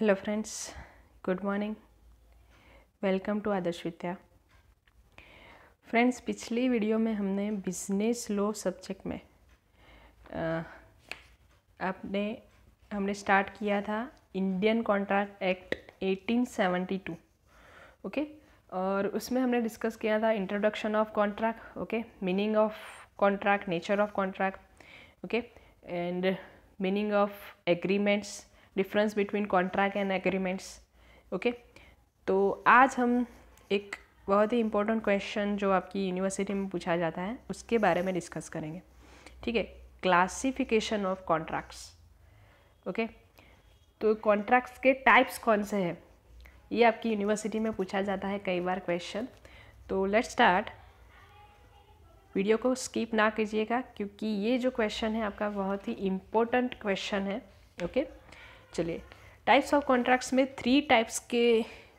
Hello friends good morning welcome to Adarsh Vidya friends पिछली video में हमने बिजनेस लो सब्जेक्ट में आपने हमने स्टार्ट किया था Indian contract act 1872 okay okay? और उसमें हमने डिस्कस किया था introduction of contract okay meaning of contract nature of contract okay and meaning of agreements difference between contract and agreements okay तो आज हम एक बहुत ही इंपॉर्टेंट क्वेश्चन जो आपकी यूनिवर्सिटी में पूछा जाता है उसके बारे में डिस्कस करेंगे ठीक है क्लासिफिकेशन ऑफ कॉन्ट्रैक्ट्स ओके तो कॉन्ट्रैक्ट्स के टाइप्स कौन से हैं ये आपकी यूनिवर्सिटी में पूछा जाता है कई बार क्वेश्चन तो लेट्स स्टार्ट वीडियो को स्किप ना कीजिएगा क्योंकि ये जो क्वेश्चन है आपका बहुत ही इम्पोर्टेंट क्वेश्चन है ओके okay? चलिए टाइप्स ऑफ कॉन्ट्रैक्ट्स में थ्री टाइप्स के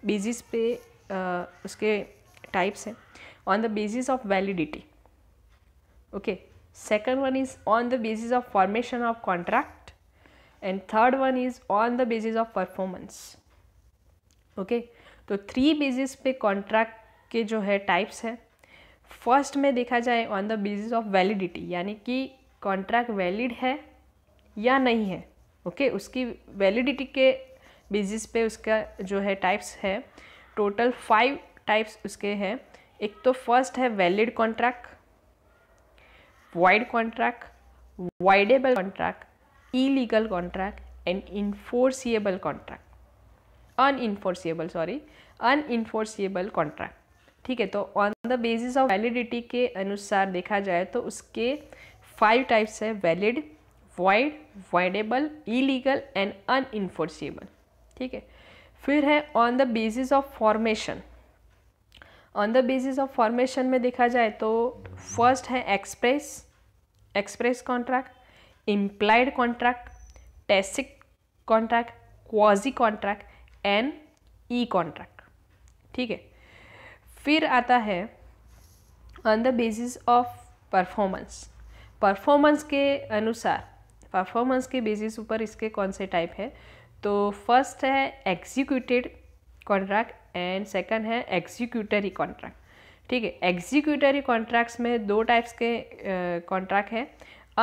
बेसिस पे आ, उसके टाइप्स हैं on the basis of validity okay second one is on the basis of formation of contract and third one is on the basis of performance okay तो three basis पे contract के जो है टाइप्स हैं फर्स्ट में देखा जाए on the basis of validity यानी कि कॉन्ट्रैक्ट वैलिड है या नहीं है ओके उसकी वैलिडिटी के बेसिस पे उसका जो है टाइप्स है टोटल फाइव टाइप्स उसके हैं एक तो फर्स्ट है valid contract void contract voidable contract illegal contract and enforceable contract unenforceable sorry unenforceable contract ठीक है तो on the basis of validity के अनुसार देखा जाए तो उसके फाइव टाइप्स है valid void, voidable, and unenforceable ठीक है फिर है on the basis of formation on the basis of formation में देखा जाए तो फर्स्ट है express express contract implied contract tacit contract quasi contract and e contract ठीक है फिर आता है on the basis of performance performance के अनुसार परफॉर्मेंस के बेसिस ऊपर इसके कौन से टाइप तो है तो फर्स्ट है एग्जीक्यूटेड कॉन्ट्रैक्ट एंड सेकंड है एग्जीक्यूटरी कॉन्ट्रैक्ट ठीक है एग्जीक्यूटरी कॉन्ट्रैक्ट्स में दो टाइप्स के कॉन्ट्रैक्ट हैं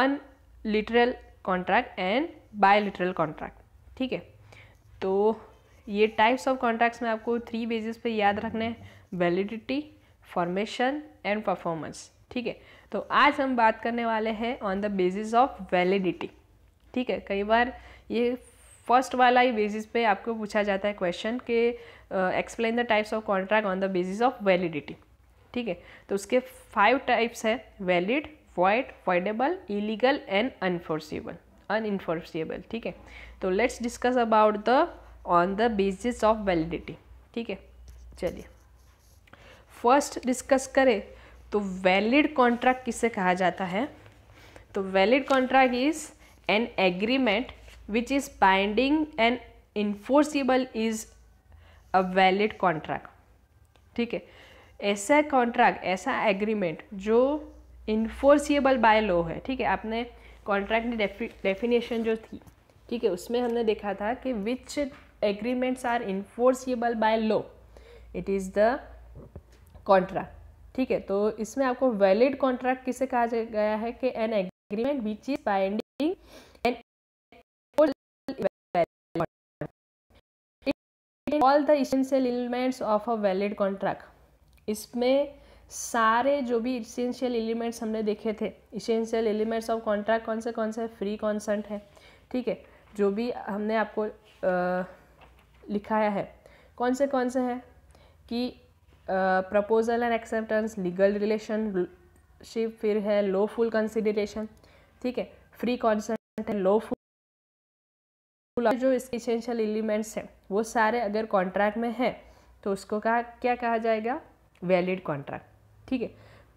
unilateral contract and bilateral contract ठीक है तो ये टाइप्स ऑफ कॉन्ट्रैक्ट्स में आपको थ्री बेसिस पे याद रखने हैं वैलिडिटी फॉर्मेशन एंड परफॉर्मेंस ठीक है तो आज हम बात करने वाले हैं on the basis of validity ठीक है कई बार ये फर्स्ट वाला ही बेसिस पे आपको पूछा जाता है क्वेश्चन के explain the types of contract on the basis of validity ठीक है तो उसके फाइव टाइप्स है valid void voidable illegal and un unenforceable ठीक है तो let's discuss about the on the basis of validity ठीक है चलिए फर्स्ट डिस्कस करें तो वैलिड कॉन्ट्रैक्ट किसे कहा जाता है तो valid contract is an agreement which is binding and enforceable is a valid contract ठीक है ऐसा कॉन्ट्रैक्ट ऐसा एग्रीमेंट जो इन्फोर्सिएबल बाय लॉ है ठीक है आपने कॉन्ट्रैक्ट की डेफिनेशन जो थी ठीक है उसमें हमने देखा था कि which agreements are enforceable by law it is the contract ठीक है तो इसमें आपको वैलिड कॉन्ट्रैक्ट किसे कहा गया है कि an agreement which is binding all the essential elements of a valid contract इसमें सारे जो भी इसेंशियल एलिमेंट्स हमने देखे थे इसेंशियल एलिमेंट्स ऑफ कॉन्ट्रैक्ट कौन से कौन से फ्री कॉन्सेंट है ठीक है जो भी हमने आपको आ, लिखाया है कौन से कौन से हैं कि proposal and acceptance legal relationship फिर है लो फुल कंसिडरेशन ठीक है फ्री कॉन्सेंट है लो फुल जो इसके इसेंशियल एलिमेंट्स हैं वो सारे अगर कॉन्ट्रैक्ट में है तो उसको कहा क्या कहा जाएगा वैलिड कॉन्ट्रैक्ट ठीक है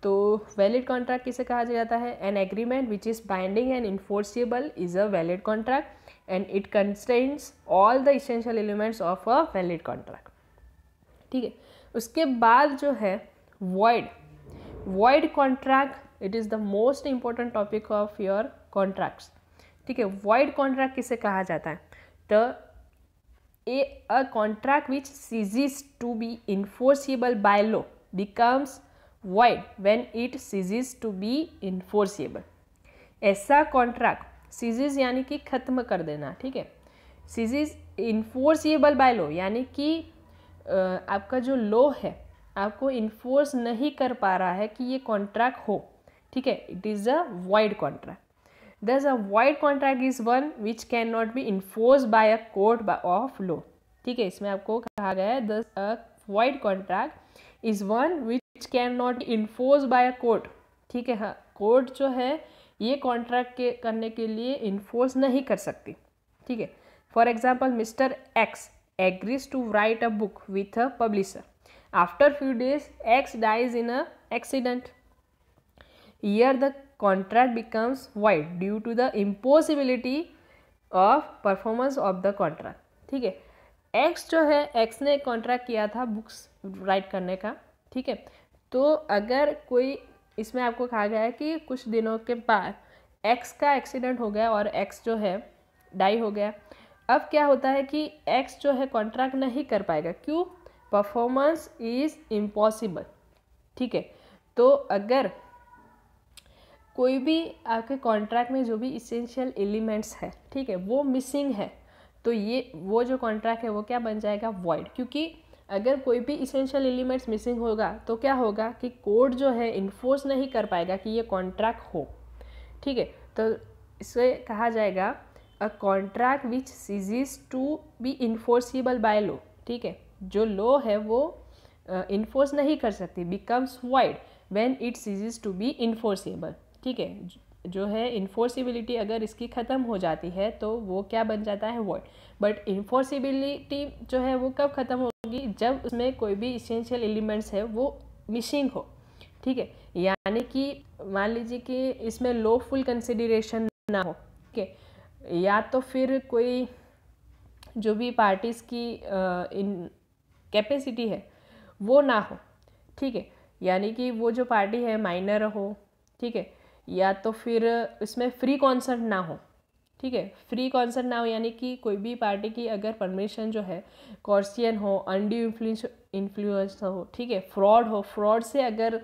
तो वैलिड कॉन्ट्रैक्ट किसे कहा जाता है an agreement which is binding and enforceable is a valid contract and it consents all the essential elements of a valid contract ठीक है उसके बाद जो है void void contract it is the most important topic of your contracts ठीक है void contract किसे कहा जाता है the a a contract which ceases to be enforceable by law becomes void when it ceases to be enforceable ऐसा contract ceases यानी कि ख़त्म कर देना ठीक है सीजिस इन्फोर्सिएबल बाय लो यानी कि आपका जो लॉ है आपको इन्फोर्स नहीं कर पा रहा है कि ये कॉन्ट्रैक्ट हो ठीक है it is a void contract a void contract is one which can not be enforce by a court of law ठीक है इसमें आपको कहा गया है thus a void contract is which can not be enforce by a court ठीक है हाँ कोर्ट जो है ये कॉन्ट्रैक्ट के करने के लिए इन्फोर्स नहीं कर सकती ठीक है for example mister X agrees to write a book with a publisher after few days X dies in a accident here the contract becomes void due to the impossibility of performance of the contract ठीक है x जो है x ने contract किया था books right करने का ठीक है तो अगर कोई इसमें आपको कहा गया है कि कुछ दिनों के बाद एक्स का एक्सीडेंट हो गया और एक्स जो है डाई हो गया अब क्या होता है कि एक्स जो है कॉन्ट्रैक्ट नहीं कर पाएगा क्यों परफॉर्मेंस इज़ इम्पॉसिबल ठीक है तो अगर कोई भी आपके कॉन्ट्रैक्ट में जो भी इसेंशियल एलिमेंट्स है ठीक है वो मिसिंग है तो ये वो जो कॉन्ट्रैक्ट है वो क्या बन जाएगा वॉइड क्योंकि अगर कोई भी इसेंशियल एलिमेंट्स मिसिंग होगा तो क्या होगा कि कोर्ट जो है इन्फोर्स नहीं कर पाएगा कि ये कॉन्ट्रैक्ट हो ठीक है तो इसे कहा जाएगा a contract which ceases to be enforceable by law ठीक है जो लॉ है वो इन्फोर्स uh, नहीं कर सकती becomes void when it ceases to be enforceable ठीक है जो है इन्फोर्सिबिलिटी अगर इसकी ख़त्म हो जाती है तो वो क्या बन जाता है वर्ड बट इन्फोर्सिबिलिटी जो है वो कब ख़त्म होगी जब उसमें कोई भी इसेंशियल एलिमेंट्स है वो मिसिंग हो ठीक है यानी कि मान लीजिए कि इसमें लो फुल कंसिडरेशन ना हो ठीक है या तो फिर कोई जो भी पार्टीज़ की इन कैपेसिटी है वो ना हो ठीक है यानी कि वो जो पार्टी है माइनर हो ठीक है या तो फिर इसमें फ्री कॉन्सर्ट ना हो ठीक है फ्री कॉन्सर्ट ना हो यानी कि कोई भी पार्टी की अगर परमिशन जो है कॉर्सियन हो अनड्यू इन्फ्लुएंस इन्फ्लुएंस हो ठीक है फ्रॉड हो फ्रॉड से अगर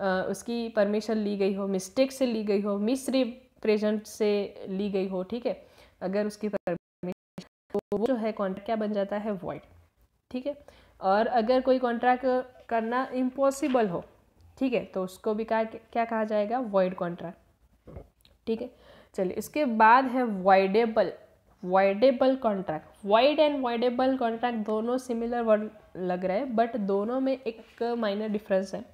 आ, उसकी परमिशन ली गई हो मिस्टेक से ली गई हो मिस रिप्रेजेंट से ली गई हो ठीक है अगर उसकी परमिशन तो वो जो है कॉन्ट्रैक्ट क्या बन जाता है वॉइड ठीक है और अगर कोई कॉन्ट्रैक्ट करना इम्पॉसिबल हो ठीक है तो उसको भी कहा क्या कहा जाएगा वॉइड कॉन्ट्रैक्ट ठीक है चलिए इसके बाद है voidable voidable contract void and voidable contract दोनों सिमिलर वर्ड लग रहे हैं बट दोनों में एक माइनर डिफरेंस है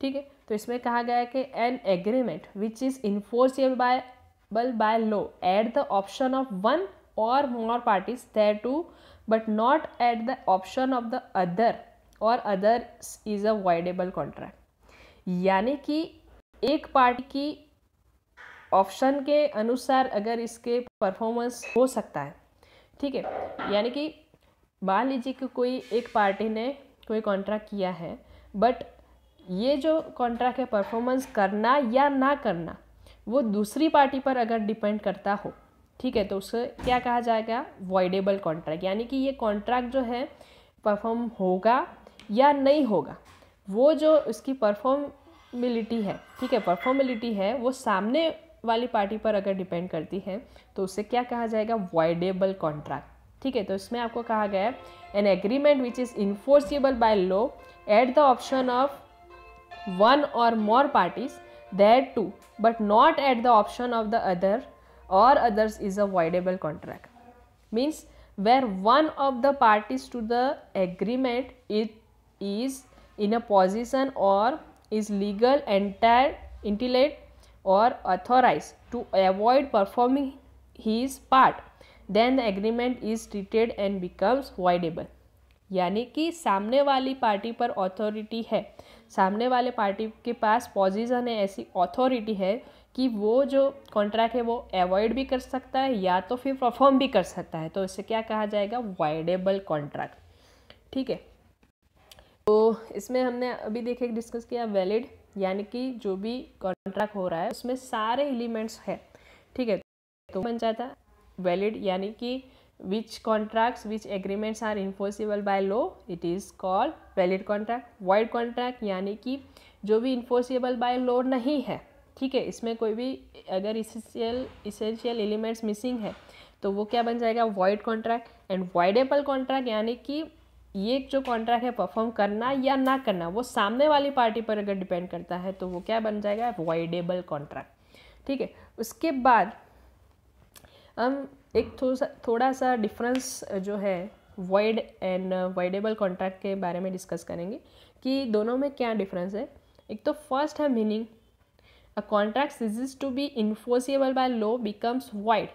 ठीक है तो इसमें कहा गया है कि an agreement which is enforceable by law at the option of one or more parties thereto but not at the option of the other or other is a voidable contract यानी कि एक party की option के अनुसार अगर इसके performance हो सकता है ठीक है यानी कि मान लीजिए कि कोई एक पार्टी ने कोई कॉन्ट्रैक्ट किया है बट ये जो कॉन्ट्रैक्ट है परफॉर्मेंस करना या ना करना वो दूसरी पार्टी पर अगर डिपेंड करता हो ठीक है तो उसे क्या कहा जाएगा वॉइडेबल कॉन्ट्रैक्ट यानी कि ये कॉन्ट्रैक्ट जो है परफॉर्म होगा या नहीं होगा वो जो उसकी परफॉर्म परफॉर्मिलिटी है ठीक है परफॉर्मिलिटी है वो सामने वाली पार्टी पर अगर डिपेंड करती है तो उसे क्या कहा जाएगा वॉइडेबल कॉन्ट्रैक्ट ठीक है तो इसमें आपको कहा गया है an agreement which is enforceable by law at the option of one or more parties thereto but not at the option of the other or others is a voidable contract means where one of the parties to the agreement it is in a position or is legal entire intellect or authorized to avoid performing his part then the agreement is treated and becomes voidable यानी कि सामने वाली party पर authority है सामने वाले party के पास position है ऐसी अथॉरिटी है कि वो जो कॉन्ट्रैक्ट है वो अवॉइड भी कर सकता है या तो फिर परफॉर्म भी कर सकता है तो इसे क्या कहा जाएगा वाइडेबल कॉन्ट्रैक्ट ठीक है तो इसमें हमने अभी देखे डिस्कस किया वैलिड यानी कि जो भी कॉन्ट्रैक्ट हो रहा है उसमें सारे एलिमेंट्स है ठीक है तो बन जाता है वैलिड यानी कि which contracts which agreements are enforceable by law it is called valid contract void contract यानी कि जो भी इन्फोर्सिबल बाय लॉ नहीं है ठीक है इसमें कोई भी अगर इसेंशियल इसेंशियल एलिमेंट्स मिसिंग है तो वो क्या बन जाएगा void contract and voidable contract यानी कि ये जो कॉन्ट्रैक्ट है परफॉर्म करना या ना करना वो सामने वाली पार्टी पर अगर डिपेंड करता है तो वो क्या बन जाएगा अवॉइडेबल कॉन्ट्रैक्ट ठीक है उसके बाद हम एक थोड़ा सा थोड़ा सा डिफरेंस जो है वॉइड एंड वॉइडेबल कॉन्ट्रैक्ट के बारे में डिस्कस करेंगे कि दोनों में क्या डिफरेंस है एक तो फर्स्ट है meaning a contract ceases to be enforceable by law becomes void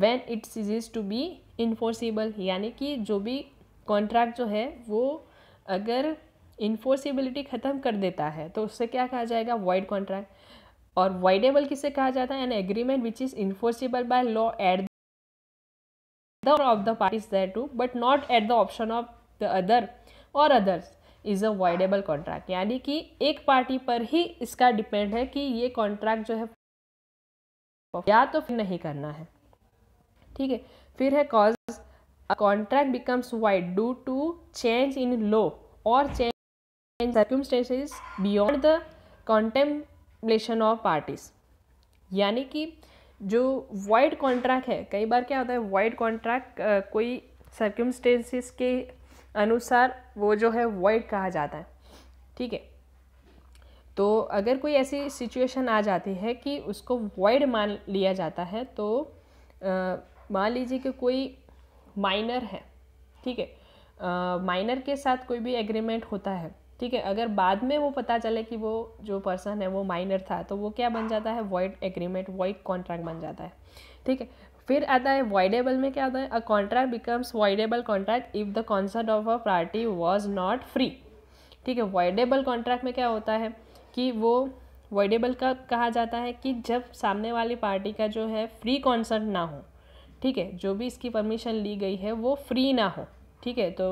when it ceases to be enforceable यानी कि जो भी कॉन्ट्रैक्ट जो है वो अगर इन्फोर्सिबिलिटी ख़त्म कर देता है तो उससे क्या कहा जाएगा वाइड कॉन्ट्रैक्ट और वाइडेबल किसे कहा जाता है an agreement which is enforceable by law at the of the parties thereto but not at the option of the other or others is a voidable contract यानी कि एक party पर ही इसका डिपेंड है कि ये कॉन्ट्रैक्ट जो है या तो फिर नहीं करना है ठीक है फिर है cause contract becomes void void to change in in or change change in circumstances beyond the contemplation of parties यानी कि जो वाइड कॉन्ट्रैक्ट है कई बार क्या होता है वाइड कॉन्ट्रैक्ट कोई सर्कमस्टेंसेस के अनुसार वो जो है वाइड कहा जाता है ठीक है तो अगर कोई ऐसी सिचुएशन आ जाती है कि उसको वाइड मान लिया जाता है तो मान लीजिए कि कोई माइनर है ठीक है माइनर के साथ कोई भी एग्रीमेंट होता है ठीक है अगर बाद में वो पता चले कि वो जो पर्सन है वो माइनर था तो वो क्या बन जाता है वॉइड एग्रीमेंट वॉइड कॉन्ट्रैक्ट बन जाता है ठीक है फिर आता है वॉइडेबल में क्या आता है a contract becomes voidable contract if the consent of a party was not free ठीक है वॉइडेबल कॉन्ट्रैक्ट में क्या होता है कि वो वॉइडेबल का कहा जाता है कि जब सामने वाली पार्टी का जो है फ्री कॉन्सर्ट ना हो ठीक है जो भी इसकी परमिशन ली गई है वो फ्री ना हो ठीक है तो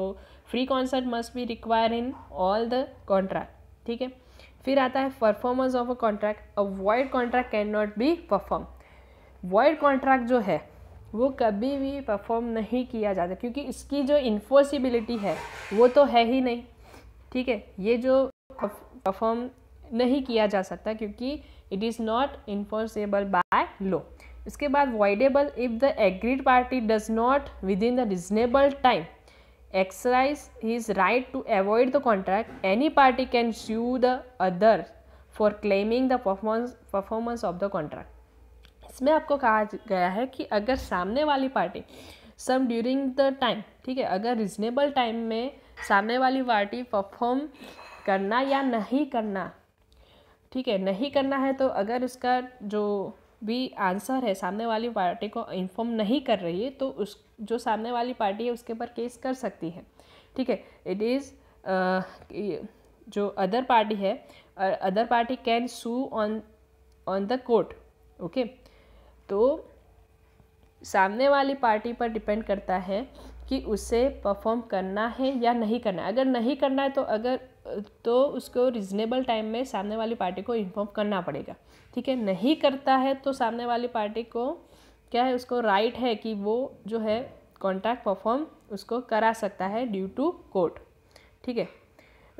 free consent must be require in all the contract ठीक है फिर आता है performance of a contract a void contract can not be perform void contract जो है वो कभी भी परफॉर्म नहीं किया जाता क्योंकि इसकी जो इन्फोर्सिबिलिटी है वो तो है ही नहीं ठीक है ये जो परफॉर्म नहीं किया जा सकता क्योंकि it is not enforceable by law उसके बाद voidable if the aggrieved party does not within the reasonable time exercise his right to avoid the contract any party can sue the other for claiming the performance performance of the contract इसमें आपको कहा गया है कि अगर सामने वाली party some during the time ठीक है अगर रिजनेबल टाइम में सामने वाली पार्टी परफॉर्म करना या नहीं करना ठीक है नहीं करना है तो अगर उसका जो भी आंसर है सामने वाली पार्टी को इन्फॉर्म नहीं कर रही है तो उस जो सामने वाली पार्टी है उसके ऊपर केस कर सकती है ठीक है इट इज़ uh, जो अदर पार्टी है other party can sue on on the court okay तो सामने वाली पार्टी पर डिपेंड करता है कि उसे परफॉर्म करना है या नहीं करना है अगर नहीं करना है तो अगर तो उसको रिजनेबल टाइम में सामने वाली पार्टी को इन्फॉर्म करना पड़ेगा ठीक है नहीं करता है तो सामने वाली पार्टी को क्या है उसको राइट है कि वो जो है कॉन्ट्रैक्ट परफॉर्म उसको करा सकता है ड्यू टू कोर्ट ठीक है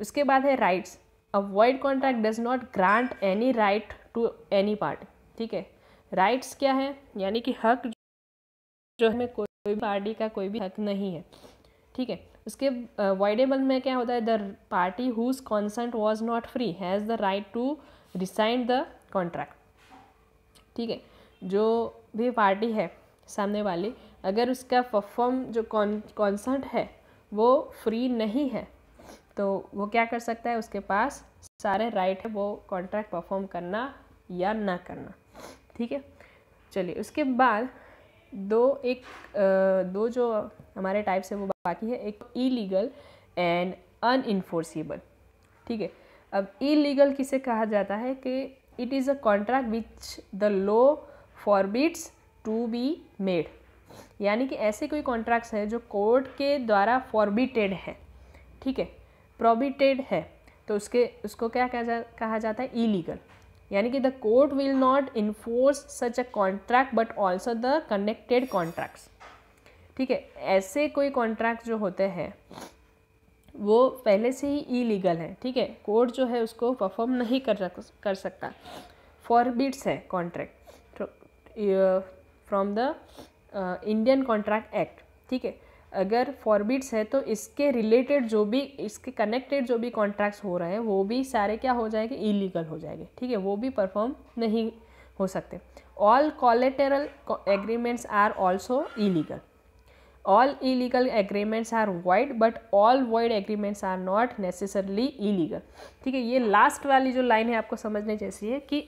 उसके बाद है rights avoid contract does not grant any right to any part ठीक है राइट्स क्या है यानी कि हक जो है कोई पार्टी का कोई भी हक नहीं है ठीक है उसके अवॉइडेबल में क्या होता है the party whose consent was not free has the right to rescind the contract ठीक है जो भी पार्टी है सामने वाली अगर उसका परफॉर्म जो कॉन्सेंट है वो फ्री नहीं है तो वो क्या कर सकता है उसके पास सारे राइट है वो कॉन्ट्रैक्ट परफॉर्म करना या ना करना ठीक है चलिए उसके बाद दो एक दो जो हमारे टाइप्स है वो बाकी है एक इलीगल एंड अनइनफोर्सिबल ठीक है अब इलीगल किसे कहा जाता है कि it is a contract which the law forbids to be made यानी कि ऐसे कोई कॉन्ट्रैक्ट्स हैं जो कोर्ट के द्वारा फॉरबिटेड है ठीक है प्रोबिटेड है तो उसके उसको क्या कहा जा कहा जाता है इलीगल यानी कि the court will not enforce such a contract but also the connected contracts ठीक है ऐसे कोई कॉन्ट्रैक्ट जो होते हैं वो पहले से ही इलीगल है ठीक है कोर्ट जो है उसको परफॉर्म नहीं कर कर सकता फॉरबिड्स है contract from the Indian contract act ठीक है अगर फॉरबिड्स है तो इसके रिलेटेड जो भी इसके कनेक्टेड जो भी कॉन्ट्रैक्ट्स हो रहे हैं वो भी सारे क्या हो जाएंगे इलीगल हो जाएंगे ठीक है वो भी परफॉर्म नहीं हो सकते all collateral agreements are also illegal all illegal agreements are void but all void agreements are not necessarily illegal ठीक है ये लास्ट वाली जो लाइन है आपको समझने जैसी है कि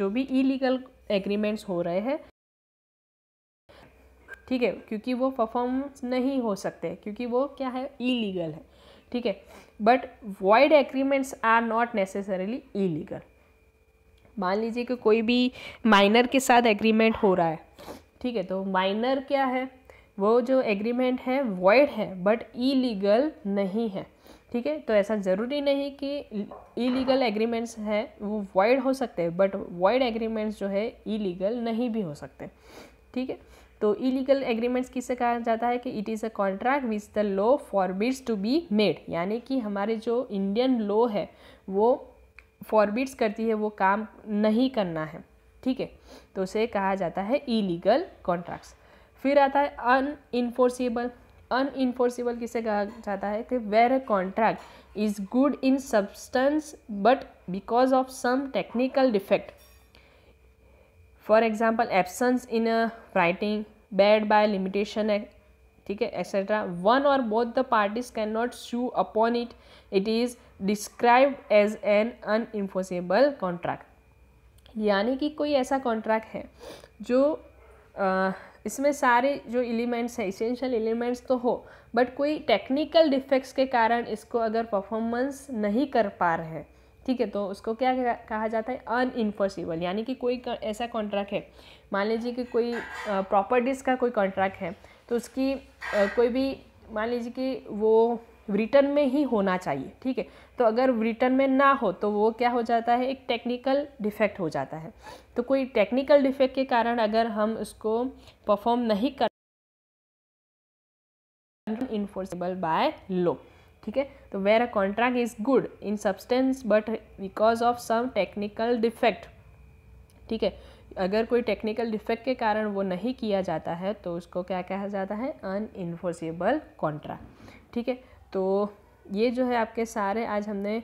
जो भी इलीगल एग्रीमेंट्स हो रहे हैं ठीक है क्योंकि वो परफॉर्म नहीं हो सकते क्योंकि वो क्या है इलीगल है ठीक है but void agreements are not necessarily illegal मान लीजिए कि कोई भी माइनर के साथ एग्रीमेंट हो रहा है ठीक है तो माइनर क्या है वो जो एग्रीमेंट है वॉइड है बट इलीगल नहीं है ठीक है तो ऐसा ज़रूरी नहीं कि इलीगल एग्रीमेंट्स हैं वो वॉइड हो सकते हैं बट वॉइड एग्रीमेंट्स जो है इलीगल नहीं भी हो सकते ठीक है तो इलीगल एग्रीमेंट्स किसे कहा जाता है कि it is a contract which the law forbids to be made यानी कि हमारे जो इंडियन लॉ है वो फॉरबिड्स करती है वो काम नहीं करना है ठीक है तो उसे कहा जाता है इलीगल कॉन्ट्रैक्ट्स फिर आता है अन इन्फोर्सिबल अन इन्फोर्सिबल किसे कहा जाता है कि where a contract is good in substance but because of some technical defect for example absence in writing barred by limitation ठीक है एक्सेट्रा वन और both the parties can not sue upon it it is describe as an unenforceable contract यानी कि कोई ऐसा contract है जो आ, इसमें सारे जो एलिमेंट्स हैं इसेंशियल एलिमेंट्स तो हो बट कोई टेक्निकल डिफेक्ट्स के कारण इसको अगर परफॉर्मेंस नहीं कर पा रहे हैं ठीक है तो उसको क्या कहा जाता है इन्फोर्सिबल यानी कि कोई ऐसा कॉन्ट्रैक्ट है मान लीजिए कि कोई प्रॉपर्टीज़ का कोई कॉन्ट्रैक्ट है तो उसकी कोई भी मान लीजिए कि वो रिटर्न में ही होना चाहिए ठीक है तो अगर रिटर्न में ना हो तो वो क्या हो जाता है एक टेक्निकल डिफेक्ट हो जाता है तो कोई टेक्निकल डिफेक्ट के कारण अगर हम उसको परफॉर्म नहीं कर इन्फोर्सेबल बाय लॉ ठीक है तो where a contract is good in substance but because of some technical defect ठीक है अगर कोई टेक्निकल डिफेक्ट के कारण वो नहीं किया जाता है तो उसको क्या कहा जाता है अन इन्फोर्सिबल कॉन्ट्रैक्ट ठीक है तो ये जो है आपके सारे आज हमने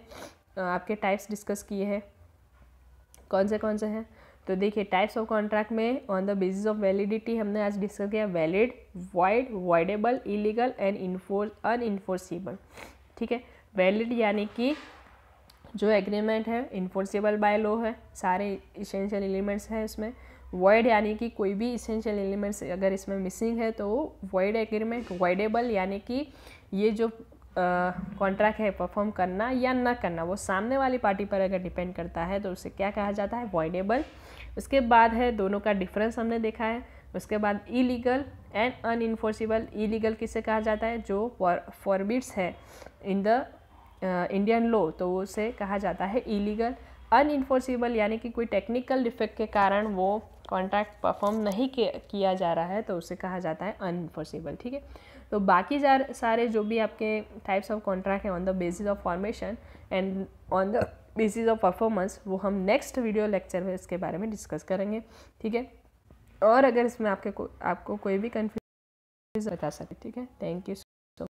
आपके टाइप्स डिस्कस किए हैं कौन से कौन से हैं तो देखिए टाइप्स ऑफ कॉन्ट्रैक्ट में on the basis of validity हमने आज डिस्कस किया valid void voidable illegal and enforce enforceable ठीक है वैलिड यानी कि जो एग्रीमेंट है इन्फोर्सेबल बाय लॉ है सारे इसेंशियल एलिमेंट्स हैं इसमें वॉइड यानी कि कोई भी इसेंशियल एलिमेंट्स अगर इसमें मिसिंग है तो वॉइड एग्रीमेंट वॉइडेबल यानी कि ये जो कॉन्ट्रैक्ट है परफॉर्म करना या ना करना वो सामने वाली पार्टी पर अगर डिपेंड करता है तो उसे क्या कहा जाता है वॉइडेबल उसके बाद है दोनों का डिफरेंस हमने देखा है उसके बाद इलीगल एंड अनइन्फोर्सिबल इलीगल किसे कहा जाता है जो फॉरबिट्स है इन द इंडियन लॉ तो उसे कहा जाता है इलीगल अनइन्फोर्सिबल यानी कि कोई टेक्निकल डिफेक्ट के कारण वो कॉन्ट्रैक्ट परफॉर्म नहीं किया जा रहा है तो उसे कहा जाता है अनइन्फोर्सिबल ठीक है तो बाकी जा सारे जो भी आपके टाइप्स ऑफ कॉन्ट्रैक्ट हैं on the basis of formation and on the basis of performance वो हम नेक्स्ट वीडियो लेक्चर में इसके बारे में डिस्कस करेंगे ठीक है और अगर इसमें आपके को, आपको कोई भी कन्फ्यूज बता सके ठीक है थैंक यू सो